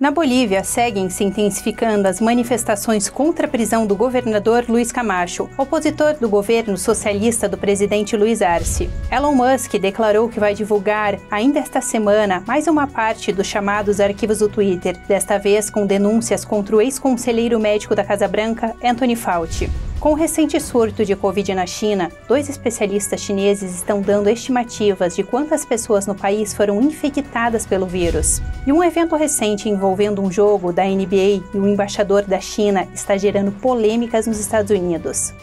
Na Bolívia, seguem se intensificando as manifestações contra a prisão do governador Luiz Camacho, opositor do governo socialista do presidente Luiz Arce. Elon Musk declarou que vai divulgar, ainda esta semana, mais uma parte dos chamados arquivos do Twitter, desta vez com denúncias contra o ex-conselheiro médico da Casa Branca, Anthony Fauci. Com o recente surto de Covid na China, dois especialistas chineses estão dando estimativas de quantas pessoas no país foram infectadas pelo vírus. E um evento recente envolvendo um jogo da NBA e um embaixador da China está gerando polêmicas nos Estados Unidos.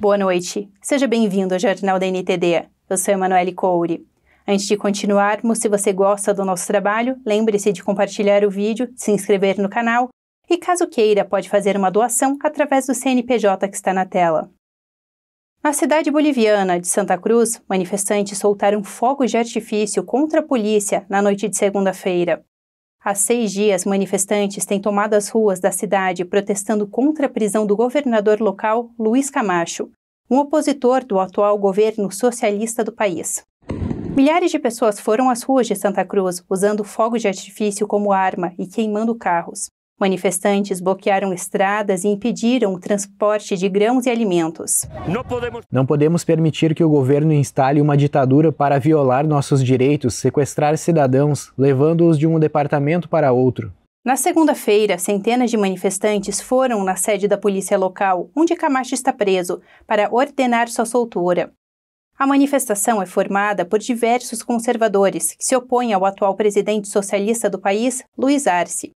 Boa noite. Seja bem-vindo ao Jornal da NTD. Eu sou Emanuele Couri. Antes de continuarmos, se você gosta do nosso trabalho, lembre-se de compartilhar o vídeo, se inscrever no canal e, caso queira, pode fazer uma doação através do CNPJ que está na tela. Na cidade boliviana de Santa Cruz, manifestantes soltaram fogos de artifício contra a polícia na noite de segunda-feira. Há seis dias, manifestantes têm tomado as ruas da cidade protestando contra a prisão do governador local, Luiz Camacho, um opositor do atual governo socialista do país. Milhares de pessoas foram às ruas de Santa Cruz usando fogo de artifício como arma e queimando carros. Manifestantes bloquearam estradas e impediram o transporte de grãos e alimentos. Não podemos... Não podemos permitir que o governo instale uma ditadura para violar nossos direitos, sequestrar cidadãos, levando-os de um departamento para outro. Na segunda-feira, centenas de manifestantes foram na sede da polícia local, onde Camacho está preso, para ordenar sua soltura. A manifestação é formada por diversos conservadores que se opõem ao atual presidente socialista do país, Luiz Arce.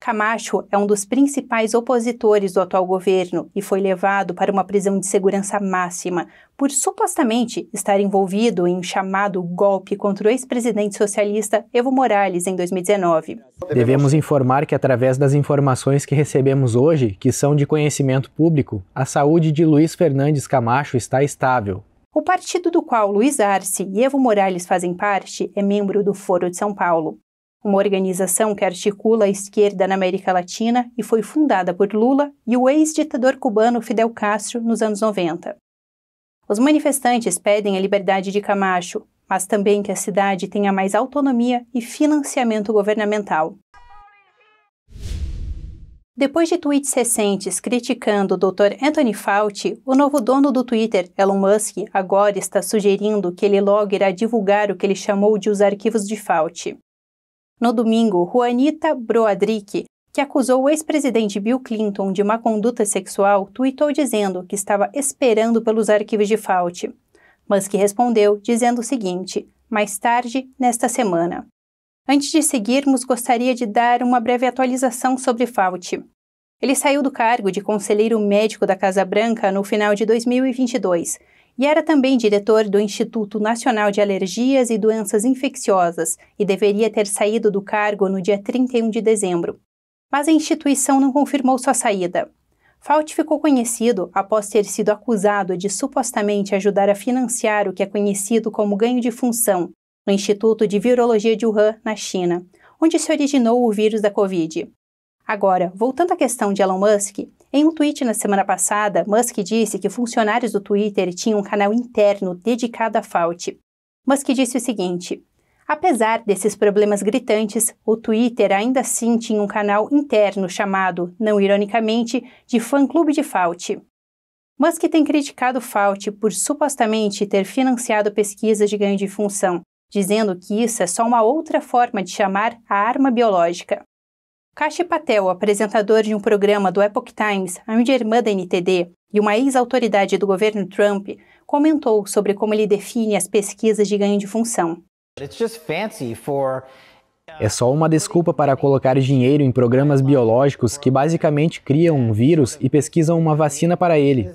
Camacho é um dos principais opositores do atual governo e foi levado para uma prisão de segurança máxima por supostamente estar envolvido em um chamado golpe contra o ex-presidente socialista Evo Morales em 2019. Devemos informar que através das informações que recebemos hoje, que são de conhecimento público, a saúde de Luiz Fernandes Camacho está estável. O partido do qual Luiz Arce e Evo Morales fazem parte é membro do Foro de São Paulo, uma organização que articula a esquerda na América Latina e foi fundada por Lula e o ex-ditador cubano Fidel Castro nos anos 90. Os manifestantes pedem a liberdade de Camacho, mas também que a cidade tenha mais autonomia e financiamento governamental. Depois de tweets recentes criticando o Dr. Anthony Fauci, o novo dono do Twitter, Elon Musk, agora está sugerindo que ele logo irá divulgar o que ele chamou de os arquivos de Fauci. No domingo, Juanita Broadrick, que acusou o ex-presidente Bill Clinton de má conduta sexual, tweetou dizendo que estava esperando pelos arquivos de Fauci. Musk respondeu dizendo o seguinte: mais tarde nesta semana. Antes de seguirmos, gostaria de dar uma breve atualização sobre Fauci. Ele saiu do cargo de conselheiro médico da Casa Branca no final de 2022 e era também diretor do Instituto Nacional de Alergias e Doenças Infecciosas e deveria ter saído do cargo no dia 31 de dezembro. Mas a instituição não confirmou sua saída. Fauci ficou conhecido após ter sido acusado de supostamente ajudar a financiar o que é conhecido como ganho de função, no Instituto de Virologia de Wuhan, na China, onde se originou o vírus da Covid. Agora, voltando à questão de Elon Musk, em um tweet na semana passada, Musk disse que funcionários do Twitter tinham um canal interno dedicado à Fauci. Musk disse o seguinte: Apesar desses problemas gritantes, o Twitter ainda assim tinha um canal interno chamado, não ironicamente, de fã-clube de Fauci. Musk tem criticado Fauci por supostamente ter financiado pesquisas de ganho de função, dizendo que isso é só uma outra forma de chamar a arma biológica. Kashi Patel, apresentador de um programa do Epoch Times, a mídia irmã da NTD e uma ex-autoridade do governo Trump, comentou sobre como ele define as pesquisas de ganho de função. É só uma desculpa para colocar dinheiro em programas biológicos que basicamente criam um vírus e pesquisam uma vacina para ele.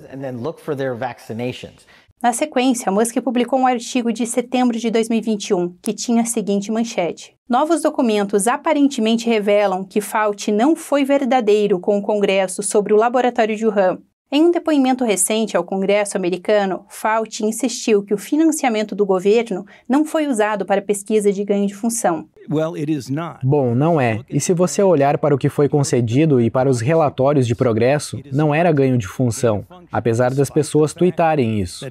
Na sequência, Musk publicou um artigo de setembro de 2021 que tinha a seguinte manchete: Novos documentos aparentemente revelam que Fauci não foi verdadeiro com o Congresso sobre o laboratório de Wuhan em um depoimento recente ao Congresso americano, Fauci insistiu que o financiamento do governo não foi usado para pesquisa de ganho de função. Bom, não é. E se você olhar para o que foi concedido e para os relatórios de progresso, não era ganho de função, apesar das pessoas tweetarem isso.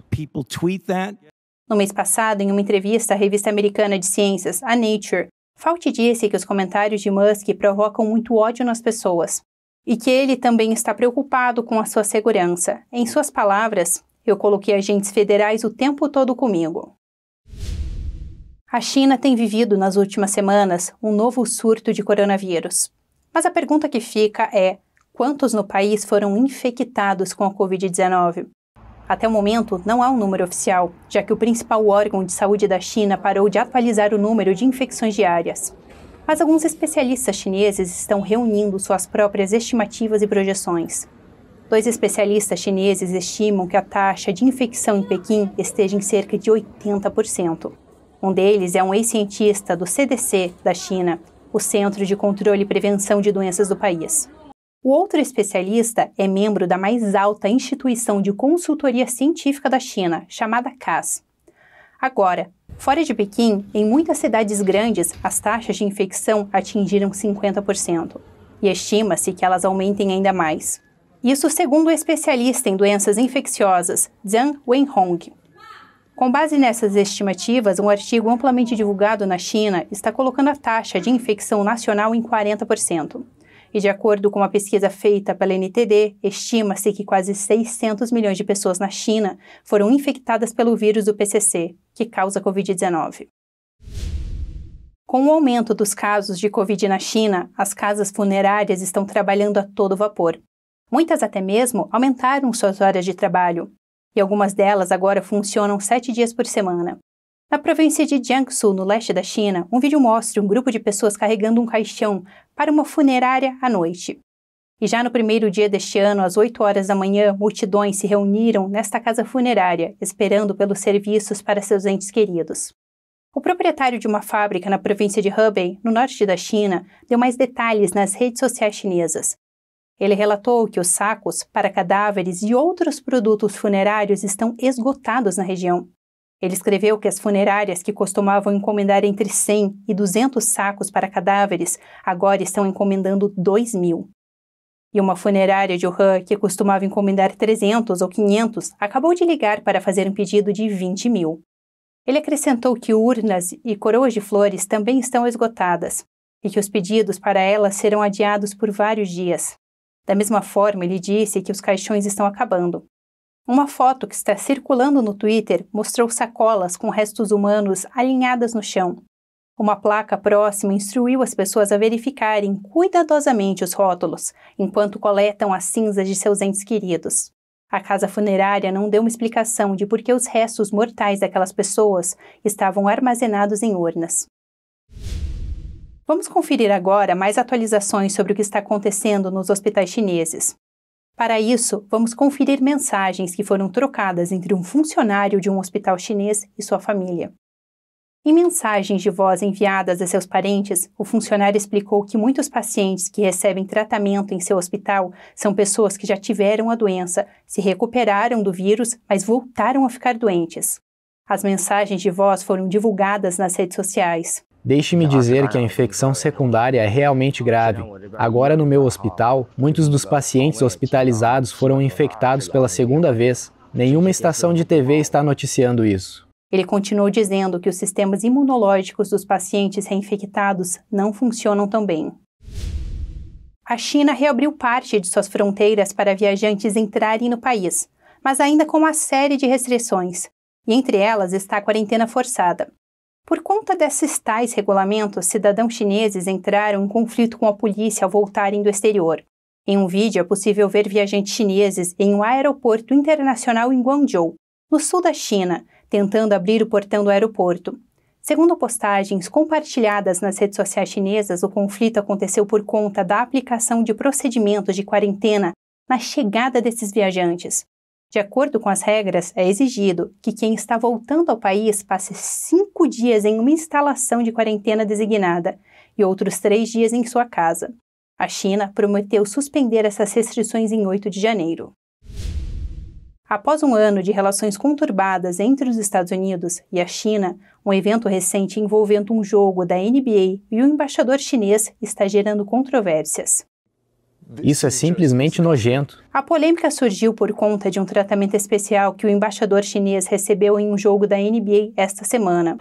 No mês passado, em uma entrevista à revista americana de ciências, a Nature, Fauci disse que os comentários de Musk provocam muito ódio nas pessoas e que ele também está preocupado com a sua segurança. Em suas palavras, eu coloquei agentes federais o tempo todo comigo. A China tem vivido nas últimas semanas um novo surto de coronavírus. Mas a pergunta que fica é: quantos no país foram infectados com a Covid-19? Até o momento, não há um número oficial, já que o principal órgão de saúde da China parou de atualizar o número de infecções diárias mas alguns especialistas chineses estão reunindo suas próprias estimativas e projeções. Dois especialistas chineses estimam que a taxa de infecção em Pequim esteja em cerca de 80%. Um deles é um ex-cientista do CDC da China, o Centro de Controle e Prevenção de Doenças do país. O outro especialista é membro da mais alta instituição de consultoria científica da China, chamada CAS. Agora, Fora de Pequim, em muitas cidades grandes, as taxas de infecção atingiram 50%, e estima-se que elas aumentem ainda mais. Isso segundo o especialista em doenças infecciosas, Zhang Wenhong. Com base nessas estimativas, um artigo amplamente divulgado na China está colocando a taxa de infecção nacional em 40%. E de acordo com uma pesquisa feita pela NTD, estima-se que quase 600 milhões de pessoas na China foram infectadas pelo vírus do PCC, que causa Covid-19. Com o aumento dos casos de Covid na China, as casas funerárias estão trabalhando a todo vapor. Muitas até mesmo aumentaram suas horas de trabalho, e algumas delas agora funcionam sete dias por semana. Na província de Jiangsu, no leste da China, um vídeo mostra um grupo de pessoas carregando um caixão para uma funerária à noite. E já no primeiro dia deste ano, às 8 horas da manhã, multidões se reuniram nesta casa funerária, esperando pelos serviços para seus entes queridos. O proprietário de uma fábrica na província de Hubei, no norte da China, deu mais detalhes nas redes sociais chinesas. Ele relatou que os sacos para cadáveres e outros produtos funerários estão esgotados na região ele escreveu que as funerárias que costumavam encomendar entre 100 e 200 sacos para cadáveres agora estão encomendando 2 mil. E uma funerária de Wuhan que costumava encomendar 300 ou 500 acabou de ligar para fazer um pedido de 20 mil. Ele acrescentou que urnas e coroas de flores também estão esgotadas e que os pedidos para elas serão adiados por vários dias. Da mesma forma, ele disse que os caixões estão acabando uma foto que está circulando no Twitter mostrou sacolas com restos humanos alinhadas no chão. Uma placa próxima instruiu as pessoas a verificarem cuidadosamente os rótulos, enquanto coletam as cinzas de seus entes queridos. A casa funerária não deu uma explicação de por que os restos mortais daquelas pessoas estavam armazenados em urnas. Vamos conferir agora mais atualizações sobre o que está acontecendo nos hospitais chineses. Para isso, vamos conferir mensagens que foram trocadas entre um funcionário de um hospital chinês e sua família. Em mensagens de voz enviadas a seus parentes, o funcionário explicou que muitos pacientes que recebem tratamento em seu hospital são pessoas que já tiveram a doença, se recuperaram do vírus, mas voltaram a ficar doentes. As mensagens de voz foram divulgadas nas redes sociais. Deixe-me dizer que a infecção secundária é realmente grave. Agora, no meu hospital, muitos dos pacientes hospitalizados foram infectados pela segunda vez. Nenhuma estação de TV está noticiando isso. Ele continuou dizendo que os sistemas imunológicos dos pacientes reinfectados não funcionam tão bem. A China reabriu parte de suas fronteiras para viajantes entrarem no país, mas ainda com uma série de restrições, e entre elas está a quarentena forçada. Por conta desses tais regulamentos, cidadãos chineses entraram em conflito com a polícia ao voltarem do exterior. Em um vídeo é possível ver viajantes chineses em um aeroporto internacional em Guangzhou, no sul da China, tentando abrir o portão do aeroporto. Segundo postagens compartilhadas nas redes sociais chinesas, o conflito aconteceu por conta da aplicação de procedimentos de quarentena na chegada desses viajantes. De acordo com as regras, é exigido que quem está voltando ao país passe cinco dias em uma instalação de quarentena designada e outros três dias em sua casa. A China prometeu suspender essas restrições em 8 de janeiro. Após um ano de relações conturbadas entre os Estados Unidos e a China, um evento recente envolvendo um jogo da NBA e o embaixador chinês está gerando controvérsias. Isso é simplesmente tá nojento. A polêmica surgiu por conta de um tratamento especial que o embaixador chinês recebeu em um jogo da NBA esta semana.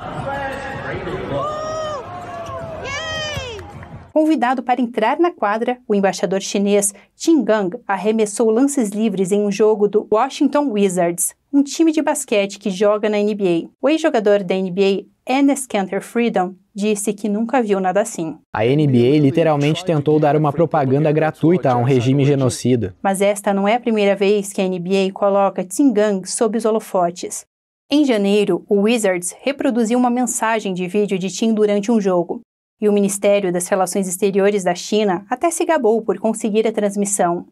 Convidado para entrar na quadra, o embaixador chinês Qin Gang arremessou lances livres em um jogo do Washington Wizards, um time de basquete que joga na NBA. O ex-jogador da NBA, Enes Kanter Freedom, disse que nunca viu nada assim. A NBA literalmente tentou dar uma propaganda gratuita a um regime genocida. Mas esta não é a primeira vez que a NBA coloca Tsingang sob os holofotes. Em janeiro, o Wizards reproduziu uma mensagem de vídeo de Tim durante um jogo, e o Ministério das Relações Exteriores da China até se gabou por conseguir a transmissão.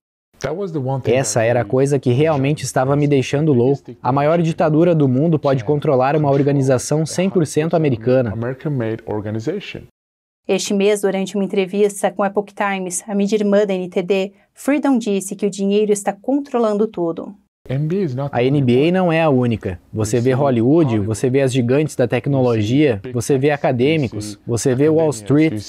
Essa era a coisa que realmente estava me deixando louco. A maior ditadura do mundo pode controlar uma organização 100% americana. Este mês, durante uma entrevista com a Epoch Times, a mídia irmã da NTD, Freedom disse que o dinheiro está controlando tudo. A NBA não é a única. Você vê Hollywood, você vê as gigantes da tecnologia, você vê acadêmicos, você vê Wall Street.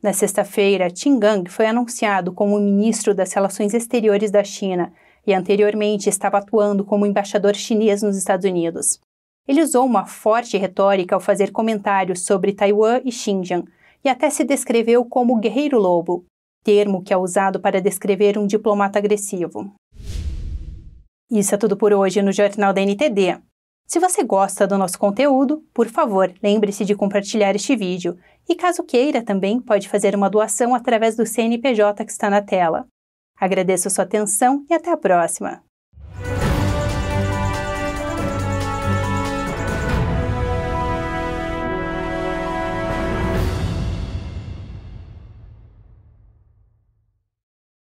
Na sexta-feira, Gang foi anunciado como ministro das Relações Exteriores da China e anteriormente estava atuando como embaixador chinês nos Estados Unidos. Ele usou uma forte retórica ao fazer comentários sobre Taiwan e Xinjiang e até se descreveu como guerreiro lobo, termo que é usado para descrever um diplomata agressivo. Isso é tudo por hoje no Jornal da NTD. Se você gosta do nosso conteúdo, por favor, lembre-se de compartilhar este vídeo. E caso queira, também pode fazer uma doação através do CNPJ que está na tela. Agradeço sua atenção e até a próxima!